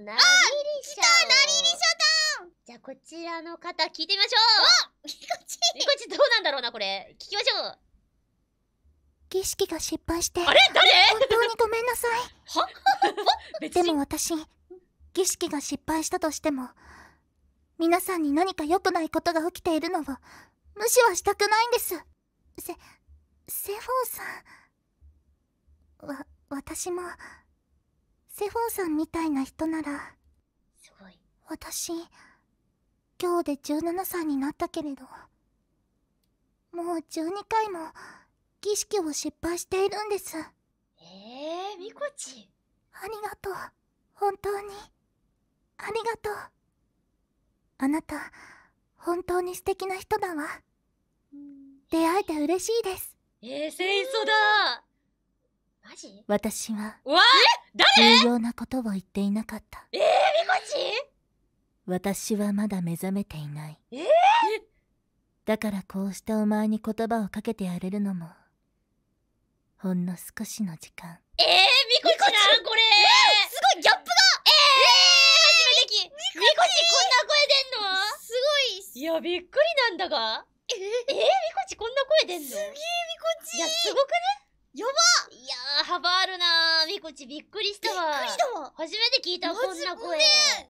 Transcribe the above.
あ、なりりしょなりりしだじゃあこちらの方聞いてみましょうこっちこっちどうなんだろうなこれ聞きましょう儀式が失敗してあれ誰本当にごめんなさいは でも私儀式が失敗したとしても皆さんに何か良くないことが起きているのは無視はしたくないんですせセフォーさんわ私もセフォンさんみたいな人ならすごい私今日で17歳になったけれどもう12回も儀式を失敗しているんですええー、みこちありがとう本当にありがとうあなた本当に素敵な人だわ出会えて嬉しいですえー、戦争だマジ私は重要なことを言っていなかったえー、みこち私はまだ目覚めていないえー、だからこうしたお前に言葉をかけてやれるのもほんの少しの時間えー、みこちなんこれ、えー、すごいギャップがえー、えー、初めてきみこちこんな声出んのすごいいやびっくりなんだがえー、えー、みこちこんな声出んのすげえみこちいやすごくねやば口びっくりしたわ。びっくりだわ。初めて聞いた、こんな声。